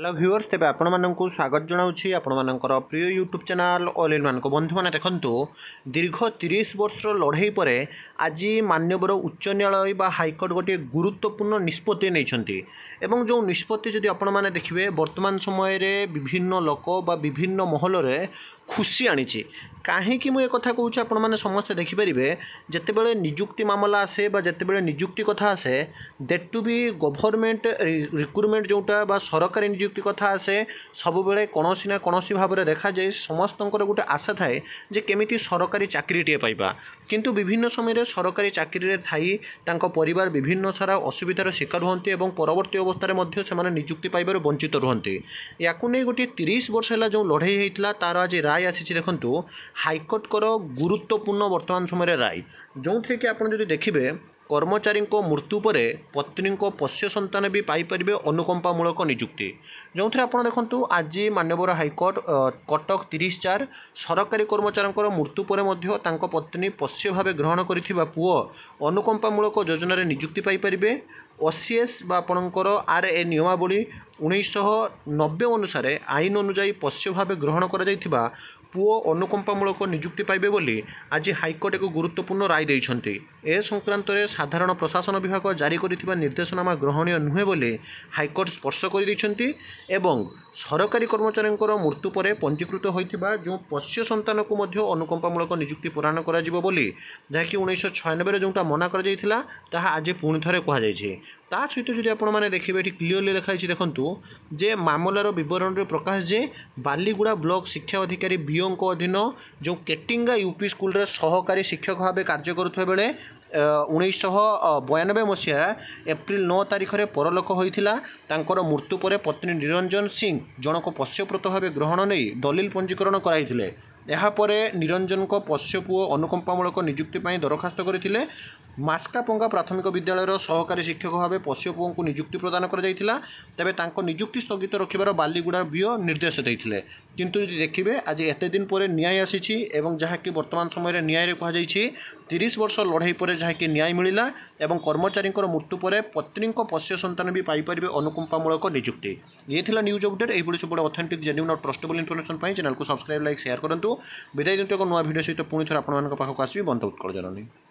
hello viewers তেমন আপনার স্বাগত জনাওছি আপনার প্রিয় ইউট্যুব চ্যানেল অল ইন মানুষ বন্ধু মানে দেখন্তু দীর্ঘ তিরিশ বর্ষর লড়াই পরে আজ মান্যবর উচ্চ ন্যায়ালয় বা হাইকোর্ট গোটিয়ে গুরুত্বপূর্ণ নিষ্পতি নিয়েছেন এবং যে নিষ্পতি যদি আপনার দেখবে বর্তমান সময়ের বিভিন্ন লোক বা বিভিন্ন মহলরে ଖୁସି ଆଣିଛି କାହିଁକି ମୁଁ ଏ କଥା କହୁଛି ଆପଣମାନେ ସମସ୍ତେ ଦେଖିପାରିବେ ଯେତେବେଳେ ନିଯୁକ୍ତି ମାମଲା ଆସେ ବା ଯେତେବେଳେ ନିଯୁକ୍ତି କଥା ଆସେ that to be government recruitment ଯେଉଁଟା ବା ସରକାରୀ ନିଯୁକ୍ତି କଥା ଆସେ ସବୁବେଳେ କୌଣସି ନା କୌଣସି ଭାବରେ ଦେଖାଯାଏ ସମସ୍ତଙ୍କର ଗୋଟେ ଆଶା ଥାଏ ଯେ କେମିତି ସରକାରୀ ଚାକିରିଟିଏ ପାଇବା କିନ୍ତୁ ବିଭିନ୍ନ ସମୟରେ ସରକାରୀ ଚାକିରିରେ ଥାଇ ତାଙ୍କ ପରିବାର ବିଭିନ୍ନ ସାରା ଅସୁବିଧାର ଶିକାର ହୁଅନ୍ତି ଏବଂ ପରବର୍ତ୍ତୀ ଅବସ୍ଥାରେ ମଧ୍ୟ ସେମାନେ ନିଯୁକ୍ତି ପାଇବାରୁ ବଞ୍ଚିତ ରୁହନ୍ତି ୟାକୁ ନେଇ ଗୋଟିଏ ତିରିଶ ବର୍ଷ ହେଲା ଯେଉଁ ଲଢ଼େଇ ହୋଇଥିଲା ତା'ର ଆଜି ରାୟ রায় আসিছে দেখুন হাইকোর্টর গুরুত্বপূর্ণ বর্তমান সময়ের রায় ଯେଉଁଥିରେକି ଆପଣ ଯଦି ଦେଖିବେ କର୍ମଚାରୀଙ୍କ ମୃତ୍ୟୁ ପରେ ପତ୍ନୀଙ୍କ ପୋଷ୍ୟ ସନ୍ତାନ ବି ପାଇପାରିବେ ଅନୁକମ୍ପାମୂଳକ ନିଯୁକ୍ତି ଯେଉଁଥିରେ ଆପଣ ଦେଖନ୍ତୁ ଆଜି ମାନ୍ୟବର ହାଇକୋର୍ଟ କଟକ ତିରିଶ ଚାର ସରକାରୀ କର୍ମଚାରୀଙ୍କର ମୃତ୍ୟୁ ପରେ ମଧ୍ୟ ତାଙ୍କ ପତ୍ନୀ ପୋଷ୍ୟ ଭାବେ ଗ୍ରହଣ କରିଥିବା ପୁଅ ଅନୁକମ୍ପାମୂଳକ ଯୋଜନାରେ ନିଯୁକ୍ତି ପାଇପାରିବେ ଓସିଏସ୍ ବା ଆପଣଙ୍କର ଆର୍ ଏ ନିୟମାବଳୀ ଉଣେଇଶହ ନବେ ଅନୁସାରେ ଆଇନ ଅନୁଯାୟୀ ପୋଷ୍ୟ ଭାବେ ଗ୍ରହଣ କରାଯାଇଥିବା ପୁଅ ଅନୁକମ୍ପାମୂଳକ ନିଯୁକ୍ତି ପାଇବେ ବୋଲି ଆଜି ହାଇକୋର୍ଟ ଏକ ଗୁରୁତ୍ୱପୂର୍ଣ୍ଣ ରାୟ ଦେଇଛନ୍ତି ଏ ସଂକ୍ରାନ୍ତରେ ସାଧାରଣ ପ୍ରଶାସନ ବିଭାଗ ଜାରି କରିଥିବା ନିର୍ଦ୍ଦେଶନାମା ଗ୍ରହଣୀୟ ନୁହେଁ ବୋଲି ହାଇକୋର୍ଟ ସ୍ପର୍ଶ କରିଦେଇଛନ୍ତି ଏବଂ ସରକାରୀ କର୍ମଚାରୀଙ୍କର ମୃତ୍ୟୁ ପରେ ପଞ୍ଜୀକୃତ ହୋଇଥିବା ଯେଉଁ ପୋଷ୍ୟ ସନ୍ତାନକୁ ମଧ୍ୟ ଅନୁକମ୍ପାମୂଳକ ନିଯୁକ୍ତି ପ୍ରଦାନ କରାଯିବ ବୋଲି ଯାହାକି ଉଣେଇଶହ ଛୟାନବେରେ ଯେଉଁଟା ମନା କରାଯାଇଥିଲା ତାହା ଆଜି ପୁଣି ଥରେ କୁହାଯାଇଛି ତା ସହିତ ଯଦି ଆପଣମାନେ ଦେଖିବେ ଏଠି କ୍ଲିଅରଲି ଲେଖାଯାଇଛି ଦେଖନ୍ତୁ ଯେ ମାମଲାର ବିବରଣରେ ପ୍ରକାଶ ଯେ ବାଲିଗୁଡ଼ା ବ୍ଲକ ଶିକ୍ଷା ଅଧିକାରୀ ବି ବିଓଙ୍କ ଅଧୀନ ଯେଉଁ କେଟିଙ୍ଗା ୟୁପି ସ୍କୁଲରେ ସହକାରୀ ଶିକ୍ଷକ ଭାବେ କାର୍ଯ୍ୟ କରୁଥିବା ବେଳେ ଉଣେଇଶହ ବୟାନବେ ମସିହା ଏପ୍ରିଲ ନଅ ତାରିଖରେ ପରଲୋକ ହୋଇଥିଲା ତାଙ୍କର ମୃତ୍ୟୁ ପରେ ପତ୍ନୀ ନିରଞ୍ଜନ ସିଂ ଜଣକ ପଶ୍ୟପ୍ରତ ଭାବେ ଗ୍ରହଣ ନେଇ ଦଲିଲ ପଞ୍ଜୀକରଣ କରାଇଥିଲେ ଏହାପରେ ନିରଞ୍ଜନଙ୍କ ପୋଷ୍ୟ ପୁଅ ଅନୁକମ୍ପାମୂଳକ ନିଯୁକ୍ତି ପାଇଁ ଦରଖାସ୍ତ କରିଥିଲେ মাস্কাপঙ্গা প্রাথমিক বিদ্যালয়ের সহকারী শিক্ষক ভাবে পশ্চিমবঙ্গকে নিযুক্তি প্রদান করা যাই তবে তাঁর নিযুক্তি স্থগিত রাখবার বালিগুড়া বিও নির্দেশ দিয়ে কিন্তু যদি দেখবে আজ এতদিন পরে ন্যায় আসিছি এবং যাকি বর্তমান সময়ের ন্যায়ের কুহযাই তিরিশ বর্ষ লড়াই পরে যাকি ন্যায় মিলা এবং কর্মচারীঙ্কর মৃত্যু পরে পত্নীঙ্ পোষ্য সন্তান বি পাইপারে অনুকম্পামূলক নিযুক্তি ইয়ে লা নিউজ অপডেট এইভাবে সবুজ অথেন্টিক জেনুইন ট্রস্টেবল ইনফরমেশন পাই চ্যানেলকে সবসক্রাইব লাইক সেয়ার করতু বিদায় দিন এক নয় ভিডিও সহ পুঁ থে আপনার পাখক আসবি বন্ধ উৎকল জননী